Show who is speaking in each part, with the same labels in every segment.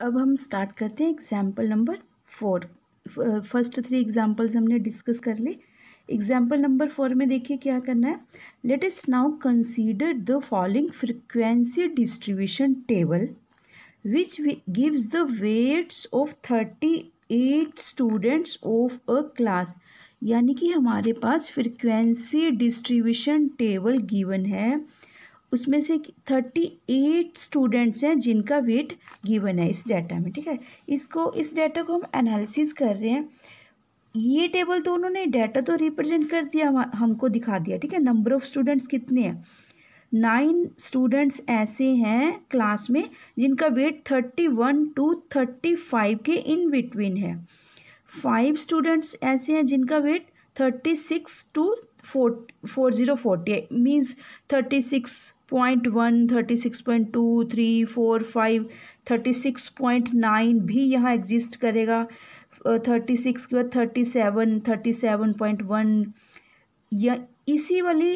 Speaker 1: अब हम स्टार्ट करते हैं example number four first three examples हमने डिस्कस कर ली एग्जाम्पल नंबर फोर में देखिए क्या करना है let us now consider the following frequency distribution table which gives the weights of thirty eight students of a class यानी कि हमारे पास फ्रिक्वेंसी डिस्ट्रीब्यूशन टेबल गिवन है उसमें से थर्टी एट स्टूडेंट्स हैं जिनका वेट गिवन है इस डाटा में ठीक है इसको इस डाटा को हम एनालिसिस कर रहे हैं ये टेबल तो उन्होंने डाटा तो रिप्रेजेंट कर दिया हमको दिखा दिया ठीक है नंबर ऑफ स्टूडेंट्स कितने हैं नाइन स्टूडेंट्स ऐसे हैं क्लास में जिनका weight thirty one to thirty five के इन बिटवीन है फाइव स्टूडेंट्स ऐसे हैं जिनका weight thirty six to four four zero forty means thirty six point one thirty six point two three four five thirty six point nine भी यहाँ exist करेगा thirty six के बाद thirty seven thirty seven point one या इसी वाली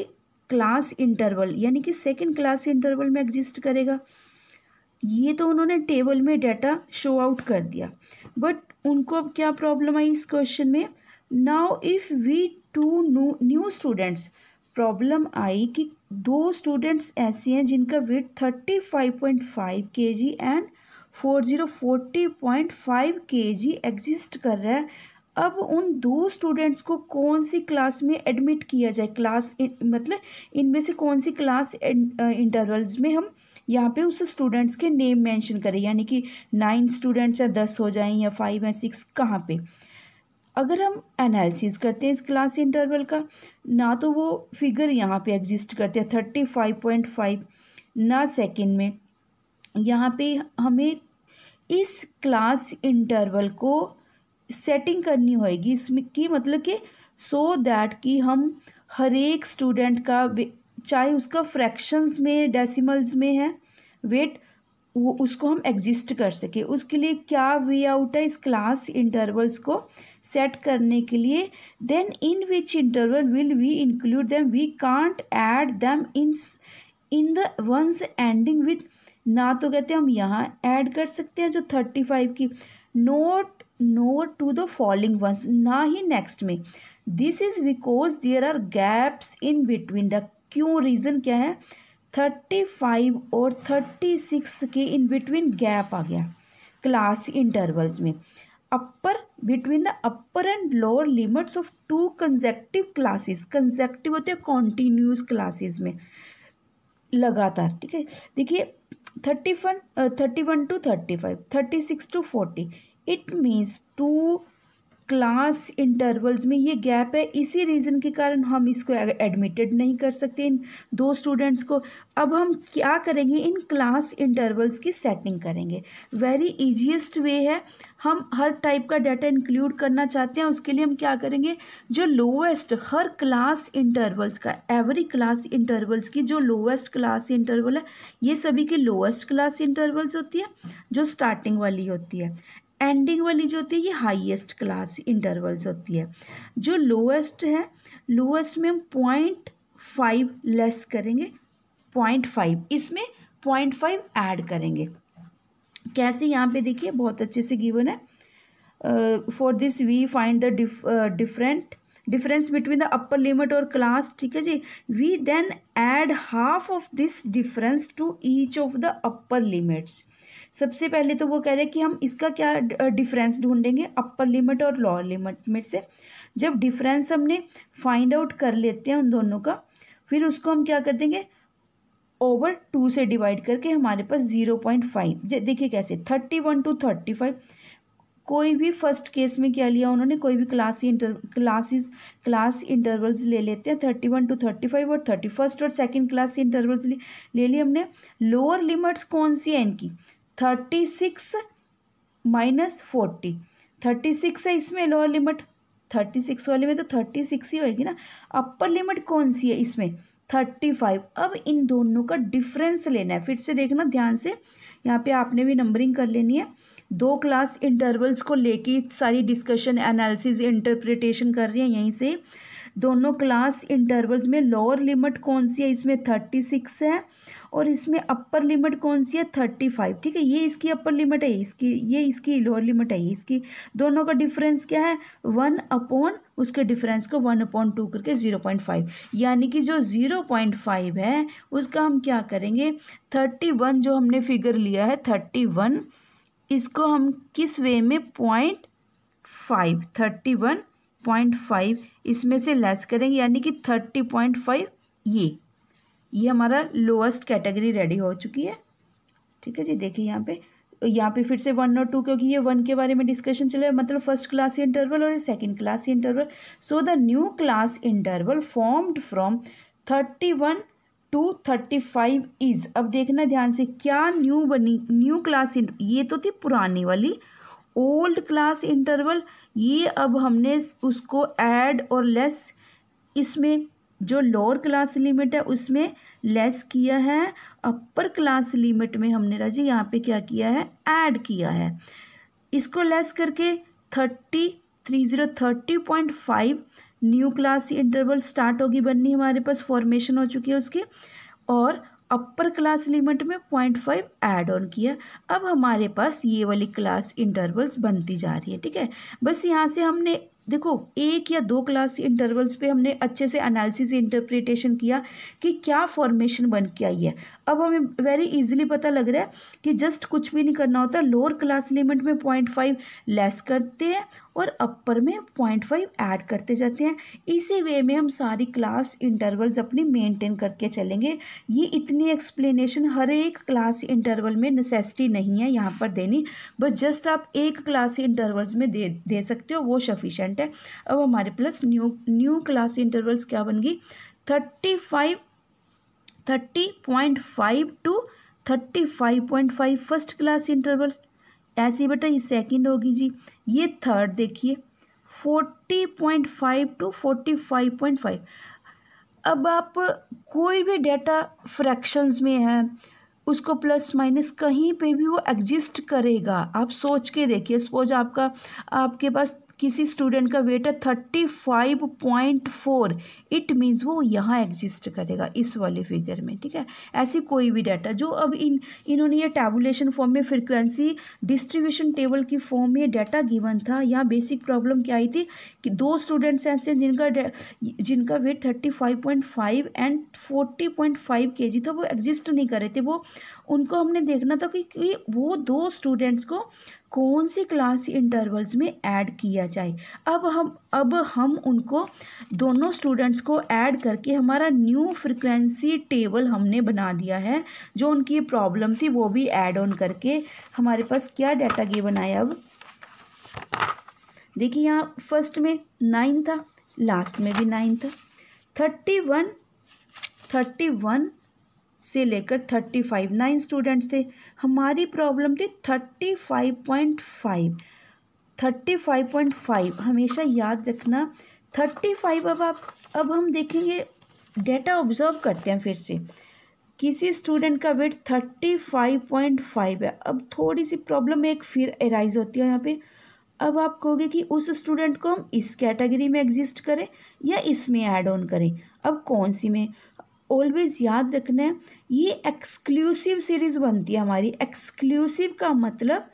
Speaker 1: class interval यानी कि सेकेंड क्लास इंटरवल में एग्जिस्ट करेगा ये तो उन्होंने टेबल में डाटा शो आउट कर दिया बट उनको अब क्या प्रॉब्लम आई इस क्वेश्चन में now if we two new students problem आई कि दो स्टूडेंट्स ऐसे हैं जिनका weight thirty five point five K G and four zero forty point five K G exist कर रहा है अब उन दो स्टूडेंट्स को कौन सी क्लास में एडमिट किया जाए क्लास इन, मतलब इनमें से कौन सी क्लास इंटरवल्स में हम यहाँ पे उस स्टूडेंट्स के नेम मेंशन करें यानी कि नाइन स्टूडेंट्स या दस हो जाएं या फाइव या सिक्स कहाँ पे अगर हम एनालिसिस करते हैं इस क्लास इंटरवल का ना तो वो फिगर यहाँ पे एग्जिस्ट करते हैं थर्टी फाइव पॉइंट फाइव ना सेकेंड में यहाँ पे हमें इस क्लास इंटरवल को सेटिंग करनी होगी इसमें कि मतलब कि सो दैट कि हम हर एक स्टूडेंट का चाहे उसका फ्रैक्शंस में डेसिमल्स में है वेट वो उसको हम एग्जिस्ट कर सके उसके लिए क्या वे आउट है इस क्लास इंटरवल्स को सेट करने के लिए then in which interval will we include them we can't add them in in the ones ending with ना तो कहते हम यहाँ ऐड कर सकते हैं जो थर्टी फाइव की note note to the following ones ना ही नेक्स्ट में this is because there are gaps in between the क्यों रीज़न क्या है थर्टी फाइव और थर्टी सिक्स के इन बिटवीन गैप आ गया क्लास इंटरवल्स में upper between the upper and lower limits of two consecutive classes consecutive होते हैं कॉन्टीन्यूस क्लासेस में लगातार ठीक है देखिए thirty one thirty one to thirty five thirty six to forty it means two class intervals में ये गैप है इसी रीज़न के कारण हम इसको एडमिटेड नहीं कर सकते इन दो स्टूडेंट्स को अब हम क्या करेंगे इन क्लास इंटरवल्स की सेटिंग करेंगे वेरी ईजीएस्ट वे है हम हर टाइप का डाटा इंक्लूड करना चाहते हैं उसके लिए हम क्या करेंगे जो लोवेस्ट हर क्लास इंटरवल्स का एवरी क्लास इंटरवल्स की जो लोवेस्ट क्लास इंटरवल है ये सभी की लोवेस्ट क्लास इंटरवल्स होती है जो स्टार्टिंग वाली होती है एंडिंग वाली जो होती है ये हाईएस्ट क्लास इंटरवल्स होती है जो लोएस्ट है लोएस्ट में हम पॉइंट फाइव लेस करेंगे पॉइंट फाइव इसमें पॉइंट फाइव ऐड करेंगे कैसे यहाँ पे देखिए बहुत अच्छे से गिवन है for this we find the different difference between the upper limit और क्लास ठीक है जी we then add half of this difference to each of the upper limits सबसे पहले तो वो कह रहे हैं कि हम इसका क्या डिफरेंस ढूंढेंगे अपर लिमिट और लोअर लिमिट में से जब डिफरेंस हमने फाइंड आउट कर लेते हैं उन दोनों का फिर उसको हम क्या कर देंगे ओवर टू से डिवाइड करके हमारे पास ज़ीरो पॉइंट फाइव देखिए कैसे thirty one to thirty five कोई भी फर्स्ट केस में क्या लिया उन्होंने कोई भी class inter classes class intervals ले लेते हैं thirty one to thirty five और थर्टी फर्स्ट और सेकेंड क्लास इंटरवल्स ले, ले लिए हमने लोअर लिमिट्स कौन सी है इनकी thirty six minus forty thirty six है इसमें लोअर लिमिट थर्टी सिक्स वाले में तो थर्टी सिक्स ही होगी ना अपर लिमिट कौन सी है इसमें थर्टी फाइव अब इन दोनों का डिफरेंस लेना है फिर से देखना ध्यान से यहाँ पे आपने भी नंबरिंग कर लेनी है दो क्लास इंटरवल्स को लेके सारी डिस्कशन एनालिसिस इंटरप्रिटेशन कर रही है यहीं से दोनों क्लास इंटरवल्स में लोअर लिमिट कौन सी है इसमें थर्टी सिक्स है और इसमें अपर लिमिट कौन सी है थर्टी फाइव ठीक है ये इसकी अपर लिमिट है इसकी ये इसकी लोअर लिमिट है इसकी दोनों का डिफरेंस क्या है वन अपॉन उसके डिफरेंस को वन अपॉन टू करके ज़ीरो पॉइंट फाइव यानी कि जो ज़ीरो पॉइंट फाइव है उसका हम क्या करेंगे थर्टी वन जो हमने फिगर लिया है थर्टी वन इसको हम किस वे में point five thirty one point five इसमें से लेस करेंगे यानी कि थर्टी पॉइंट फाइव ये ये हमारा लोवेस्ट कैटेगरी रेडी हो चुकी है ठीक है जी देखिए यहाँ पे यहाँ पे फिर से वन और टू क्योंकि ये वन के बारे में डिस्कशन चल रहा है मतलब फर्स्ट क्लास इंटरवल और second class interval so the new class interval formed from thirty one to thirty five is अब देखना ध्यान से क्या न्यू बनी न्यू क्लास ये तो थी पुरानी वाली ओल्ड क्लास इंटरवल ये अब हमने उसको एड और लेस इसमें जो लोअर क्लास लिमिट है उसमें लेस किया है अपर क्लास लिमिट में हमने राजी यहाँ पे क्या किया है ऐड किया है इसको लेस करके thirty three zero thirty point five new class interval start होगी बननी हमारे पास फॉर्मेशन हो चुकी है उसकी और अपर क्लास लिमिट में पॉइंट फाइव ऐड ऑन किया अब हमारे पास ये वाली क्लास इंटरवल्स बनती जा रही है ठीक है बस यहाँ से हमने देखो एक या दो क्लास इंटरवल्स पे हमने अच्छे से एनालिसिस इंटरप्रिटेशन किया कि क्या फॉर्मेशन बन के आई है अब हमें वेरी इजीली पता लग रहा है कि जस्ट कुछ भी नहीं करना होता लोअर क्लास लिमिट में पॉइंट फाइव लेस करते हैं और अपर में पॉइंट फाइव ऐड करते जाते हैं इसी वे में हम सारी क्लास इंटरवल्स अपनी मेंटेन करके चलेंगे ये इतनी एक्सप्लेनेशन हर एक क्लास इंटरवल में नेसेसिटी नहीं है यहाँ पर देनी बस जस्ट आप एक क्लास इंटरवल्स में दे दे सकते हो वो सफिशेंट इंपॉर्टेंट है अब हमारे plus new new class intervals क्या बन गई thirty five thirty point five to thirty five point five first class interval ऐसी बेटा ये सेकंड होगी जी ये थर्ड देखिए forty point five to forty five point five अब आप कोई भी डेटा फ्रैक्शंस में है उसको प्लस माइनस कहीं पे भी वो एग्जिस्ट करेगा आप सोच के देखिए सपोज आपका आपके पास किसी स्टूडेंट का वेट है thirty five point four it means वो यहाँ एग्जिस्ट करेगा इस वाले फिगर में ठीक है ऐसी कोई भी डाटा जो अब इन इन्होंने ये टैबुलेशन फॉर्म में फ्रिक्वेंसी डिस्ट्रीब्यूशन टेबल की फॉर्म में डाटा गिवन था यहाँ बेसिक प्रॉब्लम क्या आई थी कि दो स्टूडेंट्स ऐसे जिनका जिनका weight thirty five point five and forty point five K G था वो एग्जिस्ट नहीं कर रहे थे वो उनको हमने देखना था कि, कि वो दो स्टूडेंट्स को कौन से क्लास इंटरवल्स में ऐड किया जाए अब हम अब हम उनको दोनों स्टूडेंट्स को ऐड करके हमारा न्यू फ्रिक्वेंसी टेबल हमने बना दिया है जो उनकी प्रॉब्लम थी वो भी ऐड ऑन करके हमारे पास क्या डाटा गिवन बनाया अब देखिए यहाँ फर्स्ट में नाइन था लास्ट में भी नाइन था थर्टी वन थर्टी वन से लेकर थर्टी फाइव नाइन स्टूडेंट्स थे हमारी प्रॉब्लम थी thirty five point five thirty five point five हमेशा याद रखना थर्टी फाइव अब आप अब हम देखेंगे डेटा ऑब्जर्व करते हैं फिर से किसी स्टूडेंट का weight thirty five point five है अब थोड़ी सी प्रॉब्लम एक फिर एराइज होती है यहाँ पे अब आप कहोगे कि उस स्टूडेंट को हम इस कैटेगरी में एग्जिस्ट करें या इसमें ऐड ऑन करें अब कौन सी में ऑलवेज़ याद रखना है ये एक्सक्लूसिव सीरीज़ बनती है हमारी एक्सक्लूसिव का मतलब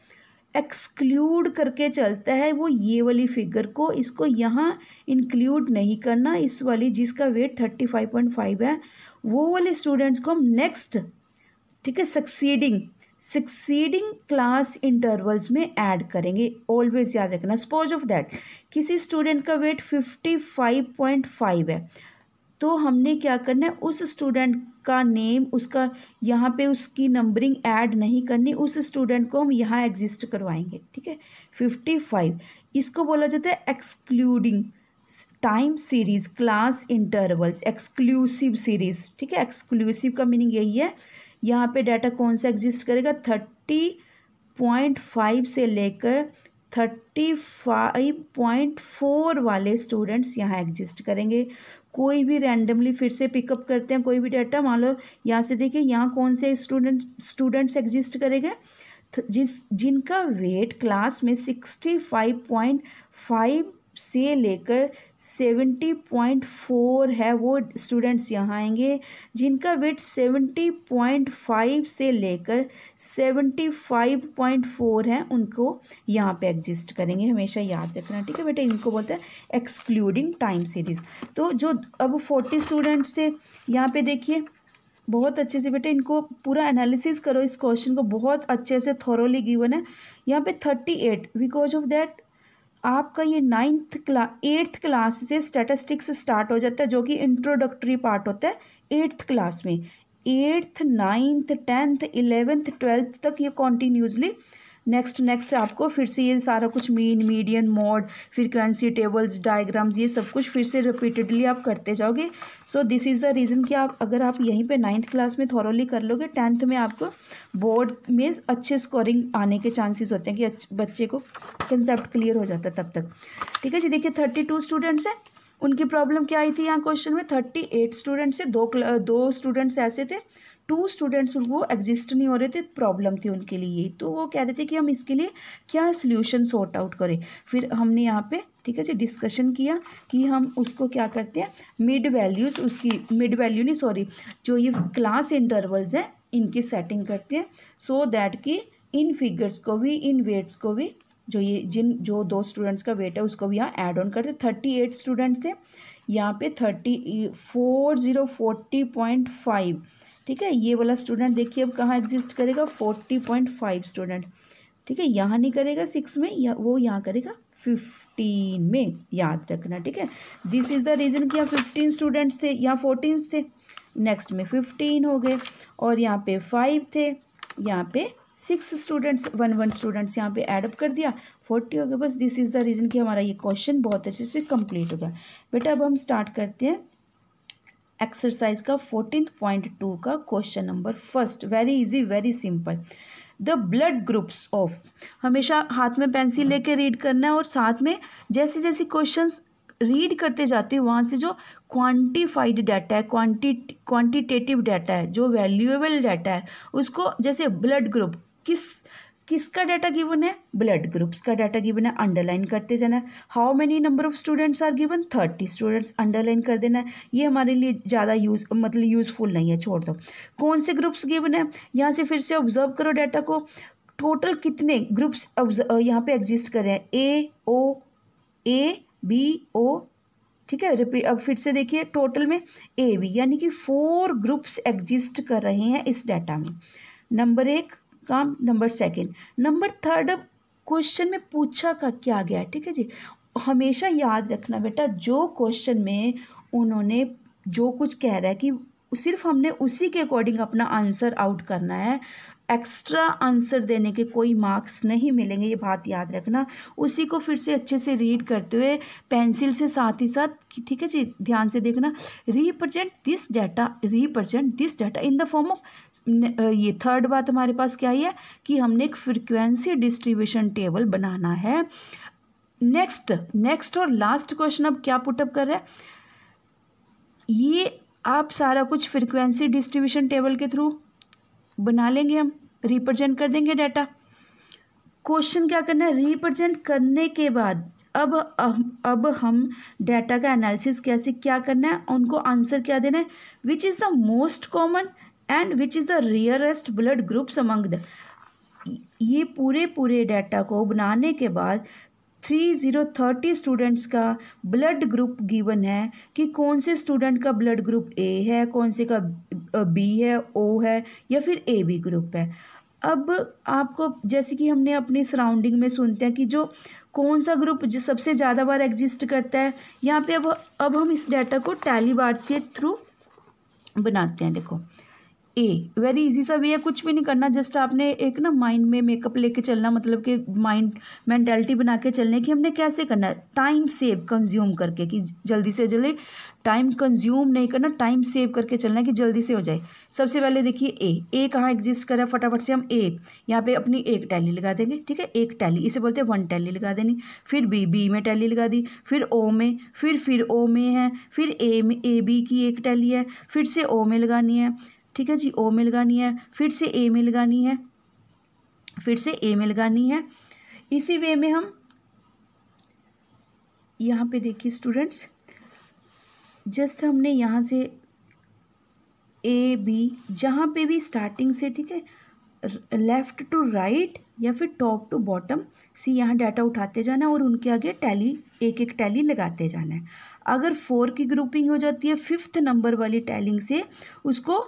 Speaker 1: एक्सक्लूड करके चलता है वो ये वाली फिगर को इसको यहाँ इंक्लूड नहीं करना इस वाली जिसका weight thirty five point five है वो वाले स्टूडेंट्स को हम नेक्स्ट ठीक है सक्सीडिंग सक्सीडिंग क्लास इंटरवल्स में ऐड करेंगे ऑलवेज याद रखना सपोज ऑफ दैट किसी स्टूडेंट का weight fifty five point five है तो हमने क्या करना है उस स्टूडेंट का नेम उसका यहाँ पे उसकी नंबरिंग ऐड नहीं करनी उस स्टूडेंट को हम यहाँ एग्जिस्ट करवाएंगे ठीक है फिफ्टी फाइव इसको बोला जाता है excluding time series class intervals exclusive series ठीक है एक्सक्लूसिव का मीनिंग यही है यहाँ पे डाटा कौन सा एग्जिस्ट करेगा थर्टी पॉइंट फाइव से लेकर थर्टी फाइव पॉइंट फोर वाले स्टूडेंट्स यहाँ एग्जिस्ट करेंगे कोई भी रैंडमली फिर से पिकअप करते हैं कोई भी डाटा मान लो यहाँ से देखिए यहाँ कौन से स्टूडेंट स्टूडेंट्स एग्जिस्ट करेगा जिस जिनका वेट क्लास में सिक्सटी फाइव पॉइंट फाइव से लेकर सेवेंटी पॉइंट फोर है वो स्टूडेंट्स यहाँ आएंगे जिनका वेट सेवेंटी पॉइंट फाइव से लेकर सेवेंटी फाइव पॉइंट फोर है उनको यहाँ पे एग्जिस्ट करेंगे हमेशा याद रखना ठीक है बेटा इनको बोलते हैं एक्सक्लूडिंग टाइम सीरीज़ तो जो अब फोर्टी स्टूडेंट्स से यहाँ पे देखिए बहुत अच्छे से बेटे इनको पूरा एनालिसिस करो इस क्वेश्चन को बहुत अच्छे से थॉरोली गिवन है यहाँ पे thirty eight because of that आपका ये नाइन्थ क्लास एट्थ क्लास से स्टेटस्टिक्स स्टार्ट हो जाता है जो कि इंट्रोडक्टरी पार्ट होता है एट्थ क्लास में eighth ninth tenth eleventh twelfth तक ये कॉन्टीन्यूसली नेक्स्ट नेक्स्ट आपको फिर से ये सारा कुछ मीन मीडियन मोड फिर करेंसी टेबल्स डायग्राम्स ये सब कुछ फिर से रिपीटेडली आप करते जाओगे so this is the reason कि आप अगर आप यहीं पे नाइन्थ क्लास में थॉरली कर लोगे टेंथ में आपको बोर्ड में अच्छे स्कोरिंग आने के चांसेस होते हैं कि बच्चे को कंसेप्ट क्लियर हो जाता है तब तक ठीक है जी देखिए थर्टी टू स्टूडेंट्स हैं उनकी प्रॉब्लम क्या आई थी यहाँ क्वेश्चन में थर्टी स्टूडेंट्स से दो दो स्टूडेंट्स ऐसे थे टू स्टूडेंट्स उनको एग्जिस्ट नहीं हो रहे थे प्रॉब्लम थी उनके लिए तो वो कह रहे थे कि हम इसके लिए क्या सोल्यूशन सॉर्ट आउट करें फिर हमने यहाँ पे ठीक है जी डिस्कशन किया कि हम उसको क्या करते हैं मिड वैल्यूज़ उसकी मिड वैल्यू नहीं सॉरी जो ये क्लास इंटरवल्स हैं इनकी सेटिंग करते हैं सो so दैट कि इन फिगर्स को भी इन वेट्स को भी जो ये जिन जो दो स्टूडेंट्स का वेट है उसको भी यहाँ ऐड ऑन करते थर्टी एट स्टूडेंट्स थे यहाँ पे thirty four zero forty point five ठीक है ये वाला स्टूडेंट देखिए अब कहाँ एग्जिस्ट करेगा फोर्टी पॉइंट फाइव स्टूडेंट ठीक है यहाँ नहीं करेगा सिक्स में या वो यहाँ करेगा फिफ्टीन में याद रखना ठीक है दिस इज़ द रीज़न कि यहाँ फिफ्टीन स्टूडेंट्स थे यहाँ फोर्टीन थे नेक्स्ट में फिफ्टीन हो गए और यहाँ पे फाइव थे यहाँ पे six students one one students यहाँ पे एडअप कर दिया फोर्टी हो गया बस दिस इज़ द रीज़न कि हमारा ये क्वेश्चन बहुत अच्छे से कंप्लीट हो गया बेटा अब हम स्टार्ट करते हैं एक्सरसाइज का फोर्टीन पॉइंट टू का question number first very easy very simple the blood groups of हमेशा हाथ में पेंसिल लेके रीड करना है और साथ में जैसे जैसे क्वेश्चंस रीड करते जाते हैं वहाँ से जो क्वांटिफाइड डाटा है क्वांटी क्वांटिटेटिव डाटा है जो वैल्यूएबल डाटा है उसको जैसे ब्लड ग्रुप किस किसका डाटा गिवन है ब्लड ग्रुप्स का डाटा गिवन है अंडरलाइन करते जाना है how many number of students are given thirty students underline कर देना है ये हमारे लिए ज़्यादा यूज मतलब यूज़फुल नहीं है छोड़ दो कौन से ग्रुप्स गिवन है यहाँ से फिर से ऑब्जर्व करो डाटा को टोटल कितने ग्रुप्स यहाँ पे एग्जिस्ट कर रहे हैं ए ओ ए बी ओ ठीक है रिपीट अब फिर से देखिए टोटल में ए बी यानी कि फोर ग्रुप्स एग्जिस्ट कर रहे हैं इस डाटा में नंबर एक काम नंबर सेकेंड नंबर थर्ड अब क्वेश्चन में पूछा का क्या गया ठीक है जी हमेशा याद रखना बेटा जो क्वेश्चन में उन्होंने जो कुछ कह रहा है कि सिर्फ हमने उसी के अकॉर्डिंग अपना आंसर आउट करना है एक्स्ट्रा आंसर देने के कोई मार्क्स नहीं मिलेंगे ये बात याद रखना उसी को फिर से अच्छे से रीड करते हुए पेंसिल से साथ ही साथ ठीक है जी ध्यान से देखना represent this data represent this data in the form of ये थर्ड बात हमारे पास क्या है कि हमने एक फ्रिक्वेंसी डिस्ट्रीब्यूशन टेबल बनाना है नेक्स्ट नेक्स्ट और लास्ट क्वेश्चन अब क्या पुटअप कर रहे हैं ये आप सारा कुछ फ्रिक्वेंसी डिस्ट्रीब्यूशन टेबल के थ्रू बना लेंगे हम रिप्रेजेंट कर देंगे डाटा क्वेश्चन क्या करना है रिप्रेजेंट करने के बाद अब अब हम डाटा का एनालिसिस कैसे क्या करना है उनको आंसर क्या देना है which is the most common and which is the rarest blood groups among the ये पूरे पूरे डाटा को बनाने के बाद थ्री ज़ीरो थर्टी स्टूडेंट्स का ब्लड ग्रुप गिवन है कि कौन से स्टूडेंट का ब्लड ग्रुप ए है कौन से का बी है ओ है या फिर ए बी ग्रुप है अब आपको जैसे कि हमने अपनी सराउंडिंग में सुनते हैं कि जो कौन सा ग्रुप जो सबसे ज़्यादा बार एग्जिस्ट करता है यहाँ पे अब अब हम इस डाटा को टैली बार्स के थ्रू बनाते हैं देखो ए वेरी इजी सा वे है कुछ भी नहीं करना जस्ट आपने एक ना माइंड में मेकअप लेके चलना मतलब कि माइंड मैंटेलिटी बना के चलने कि हमने कैसे करना है टाइम सेव कंज्यूम करके कि जल्दी से जल्दी टाइम कंज्यूम नहीं करना टाइम सेव करके चलना है कि जल्दी से हो जाए सबसे पहले देखिए ए ए कहाँ एग्जिस्ट करा है फटाफट से हम ए यहाँ पे अपनी एक टैली लगा देंगे ठीक है एक टैली इसे बोलते हैं वन टैली लगा देनी फिर बी बी में टैली लगा दी फिर ओ में फिर फिर ओ में है फिर ए में ए बी की एक टैली है फिर से ओ में लगानी है ठीक है जी ओ में लगानी है फिर से ए में लगानी है फिर से ए में लगानी है इसी वे में हम यहाँ पे देखिए स्टूडेंट्स जस्ट हमने यहाँ से ए बी जहाँ पे भी स्टार्टिंग से ठीक है लेफ़्ट टू राइट या फिर टॉप टू बॉटम सी यहाँ डाटा उठाते जाना है और उनके आगे टैली एक एक टैली लगाते जाना है अगर फोर की ग्रुपिंग हो जाती है फिफ्थ नंबर वाली टैलिंग से उसको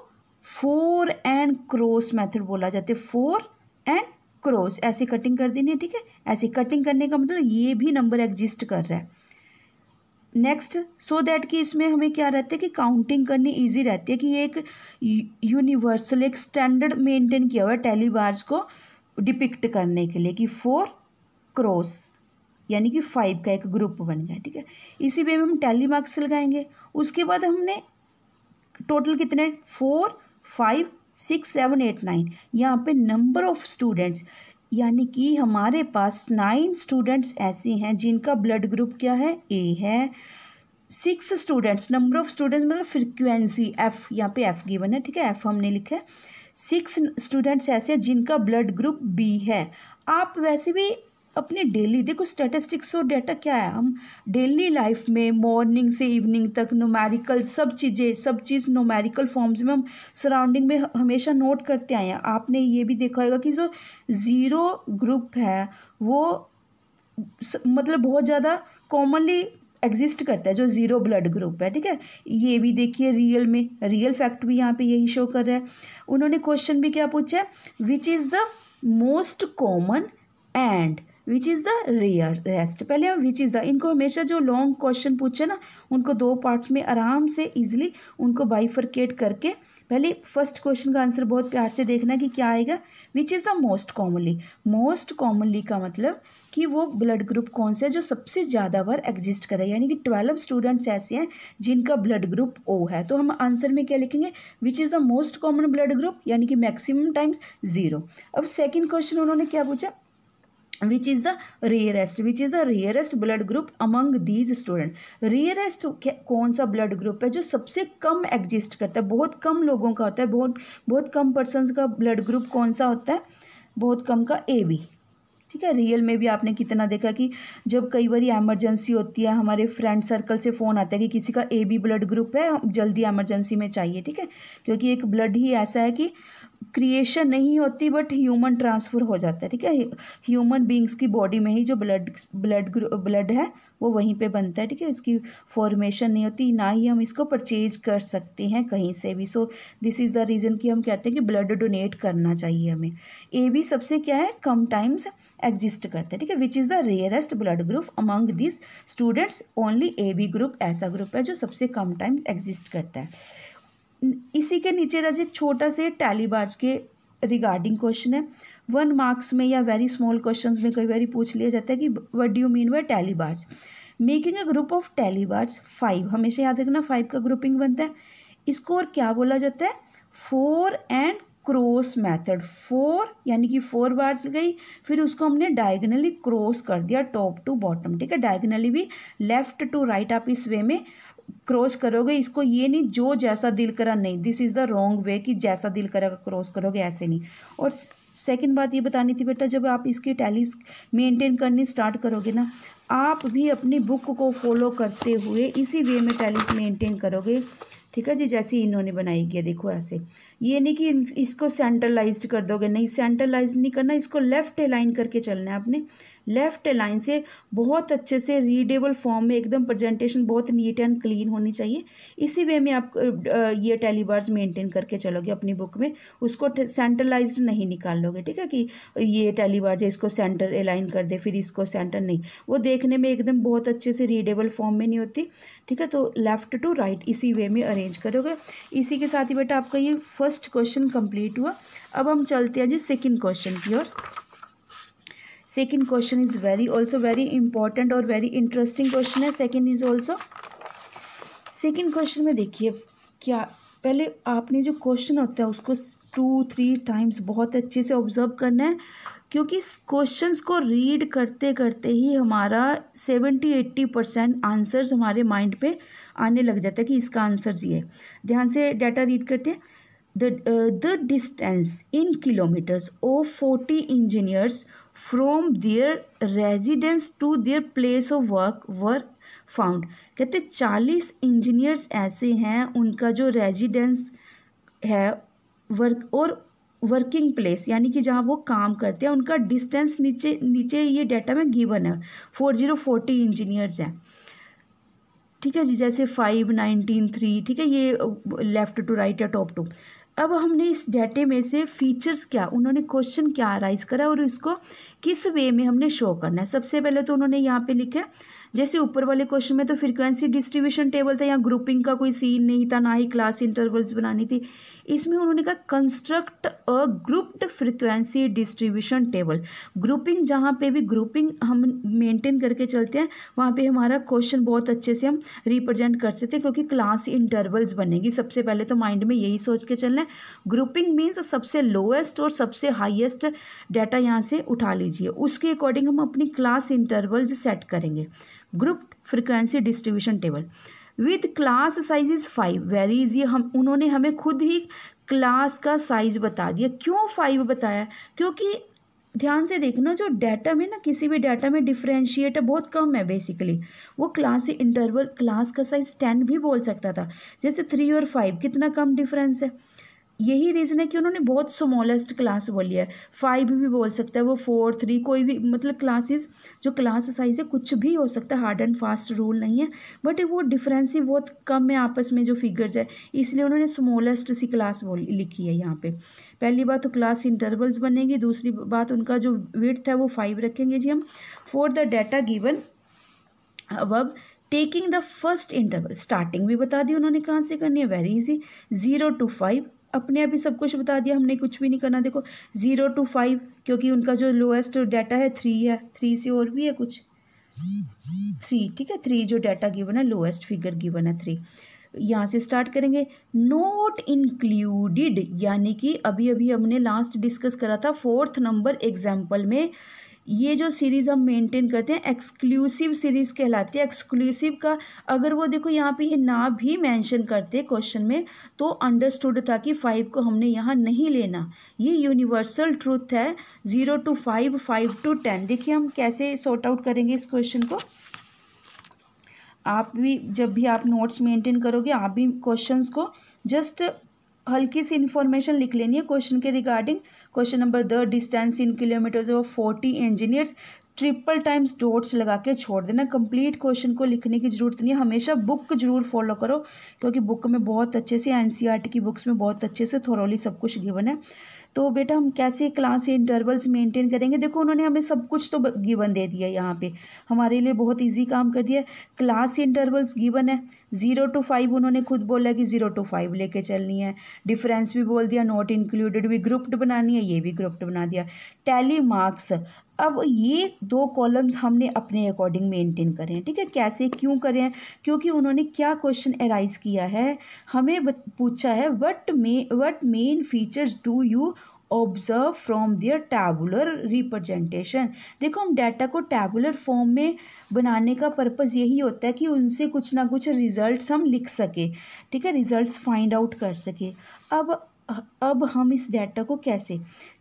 Speaker 1: फोर एंड क्रोस मेथड बोला जाता है फोर एंड क्रोस ऐसी कटिंग कर देनी है ठीक है ऐसी कटिंग करने का मतलब ये भी नंबर एग्जिस्ट कर रहा है नेक्स्ट सो दैट कि इसमें हमें क्या रहता है कि काउंटिंग करनी इजी रहती है कि ये एक यूनिवर्सल एक स्टैंडर्ड मेंटेन किया हुआ है टेलीबार्स को डिपिक्ट करने के लिए कि फोर क्रॉस यानी कि फाइव का एक ग्रुप बन गया ठीक है इसी वे में हम टेली मार्क्स लगाएंगे उसके बाद हमने टोटल कितने four five six seven eight nine यहाँ पे नंबर ऑफ स्टूडेंट्स यानी कि हमारे पास नाइन स्टूडेंट्स ऐसे हैं जिनका ब्लड ग्रुप क्या है ए है six students number of students मतलब फ्रिक्वेंसी एफ यहाँ पे एफ गिवन है ठीक है एफ हमने लिखा है सिक्स स्टूडेंट्स ऐसे हैं जिनका ब्लड ग्रुप बी है आप वैसे भी अपने डेली देखो स्टेटिस्टिक्स और डेटा क्या है हम डेली लाइफ में मॉर्निंग से इवनिंग तक नोमेरिकल सब चीज़ें सब चीज़ नोमेरिकल फॉर्म्स में हम सराउंडिंग में हमेशा नोट करते आए हैं आपने ये भी देखा होगा कि जो ज़ीरो ग्रुप है वो मतलब बहुत ज़्यादा कॉमनली एग्जिस्ट करता है जो ज़ीरो ब्लड ग्रुप है ठीक है ये भी देखिए रियल में रियल फैक्ट भी यहाँ पे यही शो कर रहा है उन्होंने क्वेश्चन भी क्या पूछा है which is the most common and which is the rarest पहले हम विच इज़ द इनको हमेशा जो लॉन्ग क्वेश्चन पूछे ना उनको दो पार्ट्स में आराम से ईजिली उनको बाइफरकेट करके पहले फर्स्ट क्वेश्चन का आंसर बहुत प्यार से देखना कि क्या आएगा which is the most commonly most commonly का मतलब कि वो ब्लड ग्रुप कौन सा है जो सबसे ज़्यादा बार एग्जिस्ट करे यानी कि ट्वेल्व स्टूडेंट्स ऐसे हैं जिनका ब्लड ग्रुप ओ है तो हम आंसर में क्या लिखेंगे which is the most common blood group यानी कि मैक्सिमम टाइम्स ज़ीरो अब सेकेंड क्वेश्चन उन्होंने क्या पूछा which is the rarest which is the rarest blood group among these student rarest कौन सा ब्लड ग्रुप है जो सबसे कम एग्जिस्ट करता है बहुत कम लोगों का होता है बहुत बहुत कम पर्सन का ब्लड ग्रुप कौन सा होता है बहुत कम का ए बी ठीक है रियल में भी आपने कितना देखा कि जब कई बार एमरजेंसी होती है हमारे फ्रेंड सर्कल से फ़ोन आता है कि किसी का ए बी ब्लड ग्रुप है जल्दी एमरजेंसी में चाहिए ठीक है क्योंकि एक ब्लड ही ऐसा है कि क्रिएशन नहीं होती बट ह्यूमन ट्रांसफ़र हो जाता है ठीक है ह्यूमन बींग्स की बॉडी में ही जो ब्लड ब्लड ब्लड है वो वहीं पे बनता है ठीक है इसकी फॉर्मेशन नहीं होती ना ही हम इसको परचेज कर सकते हैं कहीं से भी so this is the reason कि हम कहते हैं कि ब्लड डोनेट करना चाहिए हमें ए बी सबसे क्या है कम टाइम्स एग्जिस्ट करते हैं ठीक है which is the rarest blood group among this students only A B group ऐसा ग्रुप है जो सबसे कम टाइम्स एग्जिस्ट करता है इसी के नीचे राजे छोटा से टैलीबार्ज के रिगार्डिंग क्वेश्चन है वन मार्क्स में या वेरी स्मॉल क्वेश्चंस में कई बार पूछ लिया जाता है कि what do you mean by tally bars making a group of tally bars five हमेशा याद रखना फाइव का ग्रुपिंग बनता है इसको और क्या बोला जाता है four and cross method four यानी कि फोर बार्स गई फिर उसको हमने डायगनली क्रॉस कर दिया टॉप टू बॉटम ठीक है डायगनली भी लेफ्ट टू राइट आप इस वे में क्रॉस करोगे इसको ये नहीं जो जैसा दिल करा नहीं this is the wrong way कि जैसा दिल करा क्रॉस करोगे ऐसे नहीं और सेकेंड बात ये बतानी थी बेटा जब आप इसकी टैलीज मेंटेन करनी स्टार्ट करोगे ना आप भी अपनी बुक को फॉलो करते हुए इसी वे में टैलिस मेंटेन करोगे ठीक है जी जैसे इन्होंने बनाई किया देखो ऐसे ये नहीं कि इसको सेंट्रलाइज्ड कर दोगे नहीं सेंट्रलाइज नहीं करना इसको लेफ्ट लाइन करके चलना है आपने लेफ्ट लाइन से बहुत अच्छे से रीडेबल फॉर्म में एकदम प्रेजेंटेशन बहुत नीट एंड क्लीन होनी चाहिए इसी वे में आप ये टेलीबार्स मेंटेन करके चलोगे अपनी बुक में उसको सेंट्रलाइज नहीं निकाल लोगे ठीक है कि ये टेलीबार्ज है इसको सेंटर अलाइन कर दे फिर इसको सेंटर नहीं वो देखने में एकदम बहुत अच्छे से रीडेबल फॉर्म में नहीं होती ठीक है तो लेफ्ट टू राइट इसी वे में अरेंज करोगे इसी के साथ ही बेटा आपका ये फर्स्ट क्वेश्चन कंप्लीट हुआ अब हम चलते हैं जी सेकंड क्वेश्चन की ओर second question is very also very important और वेरी इंटरेस्टिंग क्वेश्चन है second is also second question में देखिए क्या पहले आपने जो क्वेश्चन होता है उसको टू थ्री टाइम्स बहुत अच्छे से ऑब्ज़र्व करना है क्योंकि क्वेश्चन क्वेश्चंस को रीड करते करते ही हमारा सेवेंटी एट्टी परसेंट आंसर्स हमारे माइंड पे आने लग जाता है कि इसका आंसर्स ये है ध्यान से डाटा रीड करते हैं the distance in kilometres of forty engineers from their residence to their place of work were found कहते चालीस इंजीनियर्स ऐसे हैं उनका जो रेजिडेंस है वर्क और वर्किंग प्लेस यानी कि जहाँ वो काम करते हैं उनका डिस्टेंस नीचे नीचे ये डाटा में गिवन है फोर जीरो फोर्टी इंजीनियर्स हैं ठीक है जी जैसे फाइव नाइनटीन थ्री ठीक है ये लेफ़्ट टू राइट या टॉप टू अब हमने इस डेटे में से फीचर्स क्या उन्होंने क्वेश्चन क्या अराइज करा और इसको किस वे में हमने शो करना है सबसे पहले तो उन्होंने यहाँ पे लिखा है जैसे ऊपर वाले क्वेश्चन में तो फ्रीक्वेंसी डिस्ट्रीब्यूशन टेबल था यहाँ ग्रुपिंग का कोई सीन नहीं था ना ही क्लास इंटरवल्स बनानी थी इसमें उन्होंने कहा construct a grouped frequency distribution table grouping जहाँ पे भी ग्रुपिंग हम मेंटेन करके चलते हैं वहाँ पे हमारा क्वेश्चन बहुत अच्छे से हम रिप्रेजेंट कर सकते हैं क्योंकि क्लास इंटरवल्स बनेगी सबसे पहले तो माइंड में यही सोच के चलना है ग्रुपिंग मीन्स सबसे लोएस्ट और सबसे हाइएस्ट डाटा यहाँ से उठा लीजिए लीजिए उसके अकॉर्डिंग हम अपनी क्लास इंटरवल्स सेट करेंगे group frequency distribution table with class size is five very easy हम उन्होंने हमें खुद ही क्लास का साइज बता दिया क्यों फाइव बताया क्योंकि ध्यान से देखना जो डाटा में ना किसी भी डाटा में डिफ्रेंशिएट बहुत कम है बेसिकली वो क्लास इंटरवल क्लास का साइज टेन भी बोल सकता था जैसे थ्री और फाइव कितना कम डिफरेंस है यही रीज़न है कि उन्होंने बहुत स्मॉलेस्ट क्लास बोली है फाइव भी बोल सकता है वो फोर थ्री कोई भी मतलब क्लासेस जो क्लास साइज़ है कुछ भी हो सकता है हार्ड एंड फास्ट रूल नहीं है बट वो डिफरेंस ही बहुत कम है आपस में जो फिगर्स है इसलिए उन्होंने स्मॉलेस्ट सी क्लास बोली लिखी है यहाँ पे पहली बात तो क्लास इंटरवल्स बनेगी दूसरी बात उनका जो विर्थ है वो फाइव रखेंगे जी हम फॉर द डाटा गिवन अब taking the first interval starting भी बता दी उन्होंने कहाँ से करनी है very easy zero to five अपने आप ही सब कुछ बता दिया हमने कुछ भी नहीं करना देखो ज़ीरो टू फाइव क्योंकि उनका जो लोएस्ट डाटा है थ्री है थ्री से और भी है कुछ थ्री ठीक है थ्री जो डाटा गिवन है लोएस्ट फिगर गिवन है थ्री यहाँ से स्टार्ट करेंगे नोट इंक्लूडिड यानी कि अभी अभी हमने लास्ट डिस्कस करा था फोर्थ नंबर एग्जाम्पल में ये जो सीरीज़ हम मेंटेन करते हैं एक्सक्लूसिव सीरीज़ कहलाती है एक्सक्लूसिव का अगर वो देखो यहाँ पे ये ना भी मेंशन करते क्वेश्चन में तो अंडरस्टूड था कि फाइव को हमने यहाँ नहीं लेना ये यूनिवर्सल ट्रूथ है zero to five five to ten देखिए हम कैसे सॉर्ट आउट करेंगे इस क्वेश्चन को आप भी जब भी आप नोट्स मेंटेन करोगे आप भी क्वेश्चंस को जस्ट हल्की सी इन्फॉर्मेशन लिख लेनी है क्वेश्चन के regarding question number the distance in kilometres of forty engineers triple times dots लगा के छोड़ देना कंप्लीट क्वेश्चन को लिखने की ज़रूरत नहीं है हमेशा बुक जरूर फॉलो करो क्योंकि बुक में बहुत अच्छे से एन e की बुक्स में बहुत अच्छे से थोरोली सब कुछ गिवन है तो बेटा हम कैसे क्लास इंटरवल्स मेंटेन करेंगे देखो उन्होंने हमें सब कुछ तो गिवन दे दिया यहाँ पे हमारे लिए बहुत ईजी काम कर दिया क्लास इंटरवल्स गिवन है ज़ीरो टू फाइव उन्होंने खुद बोला कि ज़ीरो टू फाइव लेके चलनी है डिफरेंस भी बोल दिया नॉट इंक्लूडेड भी ग्रुप्ड बनानी है ये भी ग्रुप्ड बना दिया टैली मार्क्स अब ये दो कॉलम्स हमने अपने अकॉर्डिंग मेंटेन करें ठीक है कैसे क्यों करें क्योंकि उन्होंने क्या क्वेश्चन एराइज किया है हमें पूछा है what may what main features do you observe from their tabular representation देखो हम डाटा को टैबुलर फॉर्म में बनाने का पर्पज़ यही होता है कि उनसे कुछ ना कुछ रिज़ल्ट हम लिख सके ठीक है रिज़ल्ट फाइंड आउट कर सके अब अब हम इस डाटा को कैसे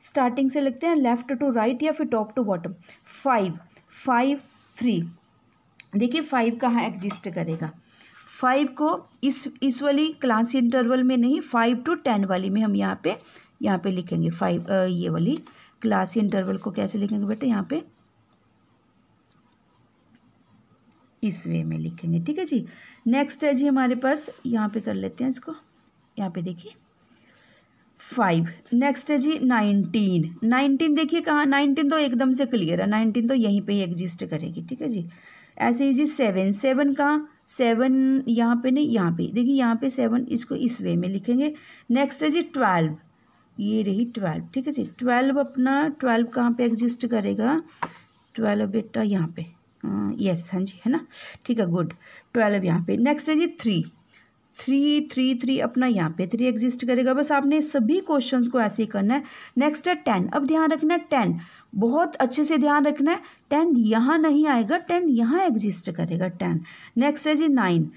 Speaker 1: स्टार्टिंग से लिखते हैं लेफ्ट टू राइट या फिर top to bottom five five three देखिए फाइव कहाँ एग्जिस्ट करेगा फाइव को इस इस वाली क्लास इंटरवल में नहीं फाइव टू टेन वाली में हम यहाँ पे यहाँ पे लिखेंगे फाइव ये वाली क्लास इंटरवल को कैसे लिखेंगे बेटे यहाँ पे इस वे में लिखेंगे ठीक है जी नेक्स्ट है जी हमारे पास यहाँ पे कर लेते हैं इसको यहाँ पे देखिए फाइव नेक्स्ट है जी नाइनटीन नाइनटीन देखिए कहाँ नाइनटीन तो एकदम से क्लियर है नाइनटीन तो यहीं पे ही एग्जिस्ट करेगी ठीक है जी ऐसे ही जी सेवन सेवन कहाँ सेवन यहाँ पे नहीं यहाँ पे देखिए यहाँ पे सेवन इसको इस वे में लिखेंगे नेक्स्ट है जी ट्वेल्व ये रही ट्वेल्व ठीक है जी ट्वेल्व अपना ट्वेल्व कहाँ पर एग्जिस्ट करेगा ट्वेल्व बेटा यहाँ पे यस हाँ, हाँ जी है ना ठीक है गुड ट्वेल्व यहाँ पे नेक्स्ट है जी थ्री थ्री थ्री थ्री अपना यहाँ पे थ्री एग्जिस्ट करेगा बस आपने सभी क्वेश्चंस को ऐसे ही करना है नेक्स्ट है टेन अब ध्यान रखना है टेन बहुत अच्छे से ध्यान रखना है टेन यहाँ नहीं आएगा टेन यहाँ एग्जिस्ट करेगा टेन नेक्स्ट है जी नाइन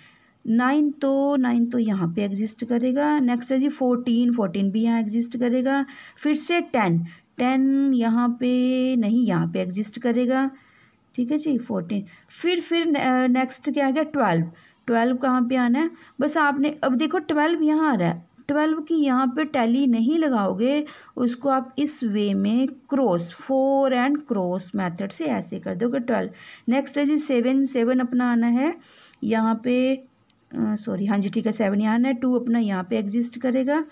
Speaker 1: नाइन तो नाइन तो यहाँ पे एग्जिस्ट करेगा नेक्स्ट है जी फोर्टीन फोर्टीन भी यहाँ एग्जिस्ट करेगा फिर से टेन टेन यहाँ पे नहीं यहाँ पे एग्जिस्ट करेगा ठीक है जी फोर्टीन फिर फिर नेक्स्ट क्या आ गया ट्वेल्व ट्वेल्व कहाँ पे आना है बस आपने अब देखो ट्वेल्व यहाँ आ रहा है ट्वेल्व की यहाँ पे टैली नहीं लगाओगे उसको आप इस वे में cross four and cross method से ऐसे कर दोगे ट्वेल्व नेक्स्ट है जी सेवन सेवन अपना आना है यहाँ पे सॉरी हाँ जी ठीक है सेवन यहाँ आना है टू अपना यहाँ पे एग्जिस्ट करेगा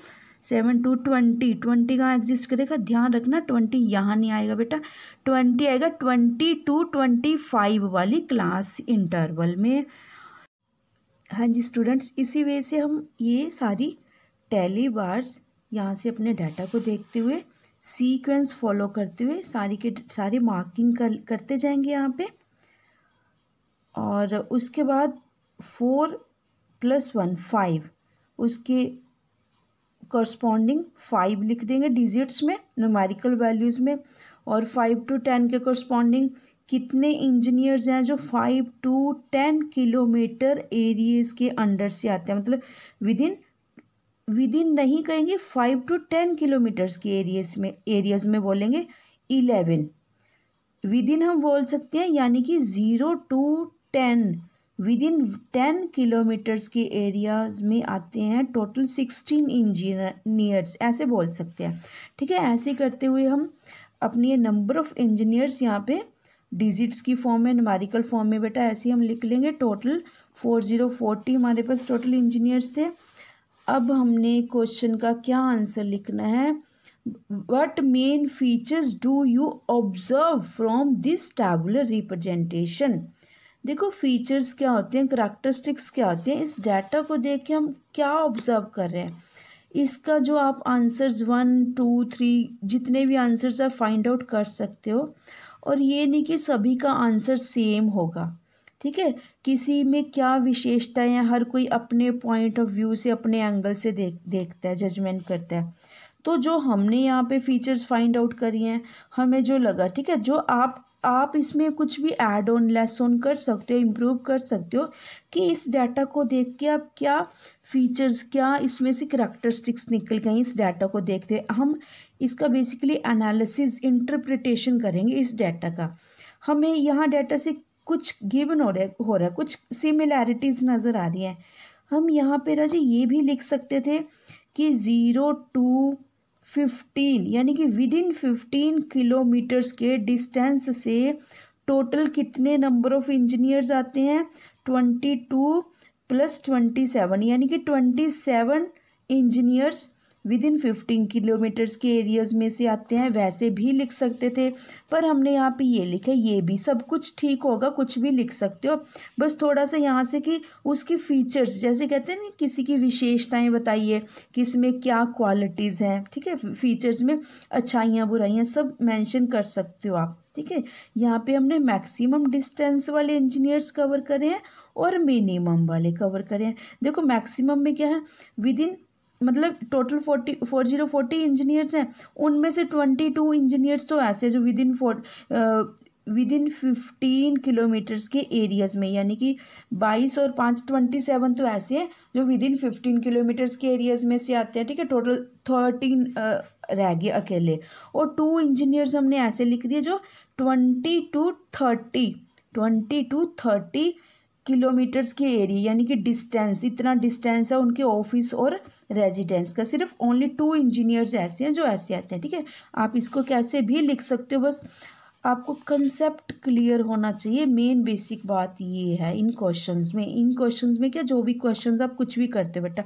Speaker 1: सेवन टू ट्वेंटी ट्वेंटी कहाँ एग्जिस्ट करेगा ध्यान रखना ट्वेंटी यहाँ नहीं आएगा बेटा ट्वेंटी आएगा ट्वेंटी टू ट्वेंटी फाइव वाली क्लास इंटरवल में हाँ जी स्टूडेंट्स इसी वजह से हम ये सारी टैली बार्स यहाँ से अपने डाटा को देखते हुए सीक्वेंस फॉलो करते हुए सारी के सारे मार्किंग कर करते जाएंगे यहाँ पे और उसके बाद फोर प्लस वन फाइव उसके कॉरस्पॉन्डिंग फाइव लिख देंगे डिजिट्स में नोमेरिकल वैल्यूज़ में और फाइव टू टेन के कॉरस्पॉन्डिंग कितने इंजीनियर्स हैं जो five to ten kilometre areas के अंडर से आते हैं मतलब विद इन विद इन नहीं कहेंगे फाइव टू टेन किलोमीटर्स के एरियज में एरियाज में बोलेंगे इलेवन विद इन हम बोल सकते हैं यानी कि zero to ten within ten kilometres के एरियाज में आते हैं टोटल सिक्सटीन इंजीनियर्स ऐसे बोल सकते हैं ठीक है ऐसे करते हुए हम अपने नंबर ऑफ़ इंजीनियर्स यहाँ पे डिजिट्स की फॉर्म में नुमारिकल फॉर्म में बेटा ऐसे ही हम लिख लेंगे टोटल फोर ज़ीरो फोर्टी हमारे पास टोटल इंजीनियर्स थे अब हमने क्वेश्चन का क्या आंसर लिखना है what main features do you observe from this tabular representation देखो फीचर्स क्या होते हैं करैक्टरिस्टिक्स क्या होते हैं इस डाटा को देख के हम क्या ऑब्जर्व कर रहे हैं इसका जो आप आंसर्स वन टू थ्री जितने भी आंसर्स आप फाइंड आउट कर सकते हो और ये नहीं कि सभी का आंसर सेम होगा ठीक है किसी में क्या विशेषता है हर कोई अपने पॉइंट ऑफ व्यू से अपने एंगल से देख देखता है जजमेंट करता है तो जो हमने यहाँ पे फीचर्स फाइंड आउट करी हैं हमें जो लगा ठीक है जो आप आप इसमें कुछ भी ऐड ऑन लेस ऑन कर सकते हो इम्प्रूव कर सकते हो कि इस डाटा को देख के आप क्या फीचर्स क्या इसमें से करेक्टरिस्टिक्स निकल गए इस डाटा को देखते हम इसका बेसिकली एनालिसिस इंटरप्रिटेशन करेंगे इस डाटा का हमें यहाँ डाटा से कुछ गिवन हो रहा हो रहा है कुछ सिमिलैरिटीज़ नज़र आ रही हैं हम यहाँ पर राजे ये भी लिख सकते थे कि ज़ीरो टू फिफ्टीन यानी कि विद इन फिफ्टीन किलोमीटर्स के डिस्टेंस से टोटल कितने नंबर ऑफ इंजीनियर्स आते हैं twenty two plus twenty seven यानी कि twenty seven engineers within fifteen kilometres के एरियाज में से आते हैं वैसे भी लिख सकते थे पर हमने यहाँ पे ये लिखा ये भी सब कुछ ठीक होगा कुछ भी लिख सकते हो बस थोड़ा सा यहाँ से कि उसकी फ़ीचर्स जैसे कहते हैं ना किसी की विशेषताएं बताइए कि इसमें क्या क्वालिटीज़ हैं ठीक है फ़ीचर्स में अच्छाइयाँ बुराइयाँ सब मैंशन कर सकते हो आप ठीक है यहाँ पर हमने मैक्सिमम डिस्टेंस वाले इंजीनियर्स कवर करे हैं और मिनिमम वाले कवर करे हैं देखो मैक्सिमम में क्या है विद इन मतलब total forty four zero forty engineers हैं उनमें से ट्वेंटी टू इंजीनियर्स तो ऐसे जो within four within fifteen kilometres के एरियाज में यानी कि बाईस और पाँच ट्वेंटी सेवन तो ऐसे हैं जो विद इन फिफ्टीन किलोमीटर्स के एरियाज में से आते हैं ठीक है टोटल थर्टीन uh, रह गए अकेले और टू इंजीनियर्स हमने ऐसे लिख दिए जो twenty to thirty twenty to thirty kilometres के एरिया यानी कि डिस्टेंस इतना डिस्टेंस है उनके ऑफिस और रेजिडेंस का सिर्फ ओनली टू इंजीनियर्स ऐसे हैं जो ऐसे आते हैं ठीक है आप इसको कैसे भी लिख सकते हो बस आपको कंसेप्ट क्लियर होना चाहिए मेन बेसिक बात ये है इन क्वेश्चंस में इन क्वेश्चंस में क्या जो भी क्वेश्चंस आप कुछ भी करते हो बेटा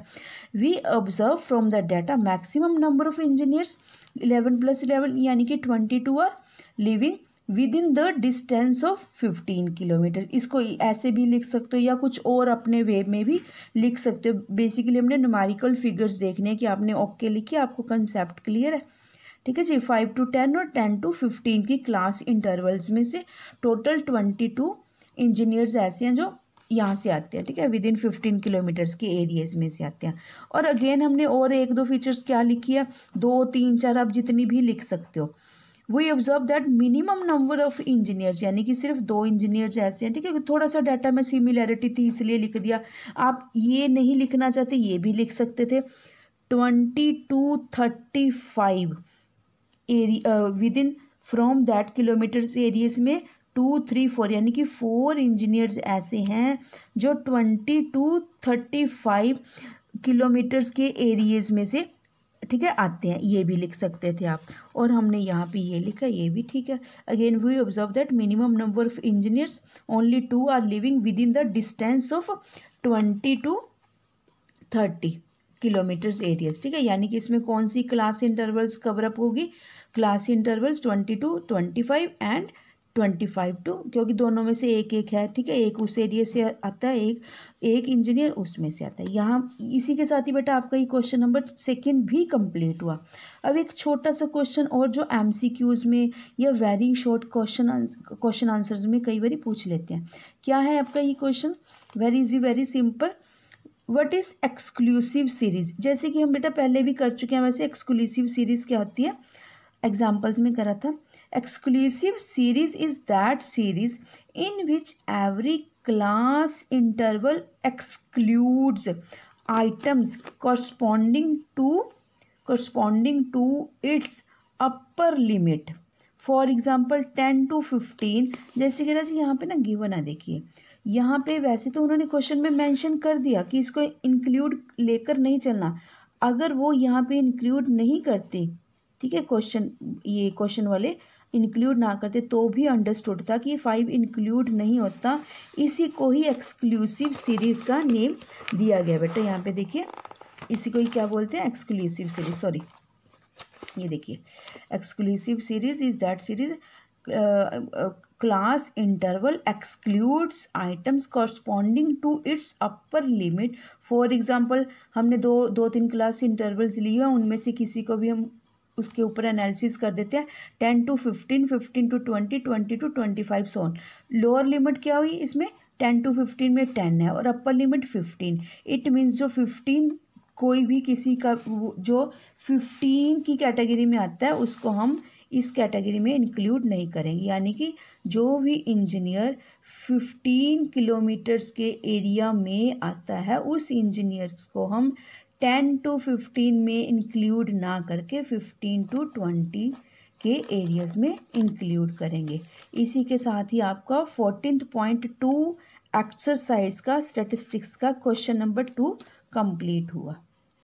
Speaker 1: we observe from the data maximum number of engineers eleven plus eleven यानी कि twenty two are living within the distance of fifteen kilometre इसको ऐसे भी लिख सकते हो या कुछ और अपने वे में भी लिख सकते हो बेसिकली हमने नुमारिकल फिगर्स देखने हैं कि आपने ओके लिखी आपको कंसेप्ट क्लियर है ठीक है जी फाइव टू टेन और टेन टू फिफ्टीन की क्लास इंटरवल्स में से टोटल ट्वेंटी टू इंजीनियर्स ऐसे हैं जो यहाँ से आते हैं ठीक है विद इन फिफ्टीन किलोमीटर्स के एरियाज में से आते हैं और अगेन हमने और एक दो फीचर्स क्या लिखी है दो तीन चार आप जितनी भी लिख सकते हो we observe that minimum number of engineers यानी कि सिर्फ दो इंजीनियर्स ऐसे हैं ठीक है थोड़ा सा डाटा में सिमिलैरिटी थी इसलिए लिख दिया आप ये नहीं लिखना चाहते ये भी लिख सकते थे twenty to thirty five area within from that kilometres areas में टू थ्री फोर यानी कि फोर इंजीनियर्स ऐसे हैं जो twenty to thirty five kilometres के एरियाज में से ठीक है आते हैं ये भी लिख सकते थे आप और हमने यहाँ पे ये लिखा ये भी ठीक है again we observe that minimum number of engineers only two are living within the distance of twenty to thirty kilometres areas ठीक है यानी कि इसमें कौन सी क्लास इंटरवल्स कवरअप होगी class intervals twenty to twenty five and twenty five to क्योंकि दोनों में से एक एक है ठीक है एक उस एरिया से आता है एक एक इंजीनियर उसमें से आता है यहाँ इसी के साथ ही बेटा आपका ये क्वेश्चन नंबर सेकंड भी कंप्लीट हुआ अब एक छोटा सा क्वेश्चन और जो एम में या very short question question answers में कई बार पूछ लेते हैं क्या है आपका ये question very easy very simple what is exclusive series जैसे कि हम बेटा पहले भी कर चुके हैं वैसे एक्सक्लूसिव सीरीज़ क्या होती है एग्जाम्पल्स में करा था exclusive series is that series in which every class interval excludes items corresponding to corresponding to its upper limit for example ten to fifteen जैसे कह रहा था यहाँ पे ना गिवन है देखिए यहाँ पे वैसे तो उन्होंने क्वेश्चन में मेंशन कर दिया कि इसको इंक्लूड लेकर नहीं चलना अगर वो यहाँ पे इंक्लूड नहीं करते ठीक है क्वेश्चन ये क्वेश्चन वाले इंक्लूड ना करते तो भी अंडरस्टूड था कि फाइव इंक्लूड नहीं होता इसी को ही एक्सक्लूसिव सीरीज़ का नेम दिया गया बेटा यहाँ पे देखिए इसी को ही क्या बोलते हैं एक्सक्लूसिव सीरीज सॉरी ये देखिए exclusive series is that series class interval excludes items corresponding to its upper limit for example हमने दो दो तीन क्लास इंटरवल्स लिए हैं उनमें से किसी को भी हम उसके ऊपर एनालिसिस कर देते हैं ten to fifteen fifteen to twenty twenty to twenty five so on lower limit क्या हुई इसमें टेन टू फिफ्टीन में टेन है और upper limit fifteen it means जो फिफ्टीन कोई भी किसी का जो फिफ्टीन की कैटेगरी में आता है उसको हम इस कैटेगरी में इंक्लूड नहीं करेंगे यानी कि जो भी इंजीनियर फिफ्टीन किलोमीटर्स के एरिया में आता है उस इंजीनियर्स को हम टेन टू फिफ्टीन में इंक्लूड ना करके फिफ्टीन टू ट्वेंटी के एरियाज में इंक्लूड करेंगे इसी के साथ ही आपका फोर्टीन पॉइंट टू एक्सरसाइज का स्टेटिस्टिक्स का क्वेश्चन नंबर टू कंप्लीट हुआ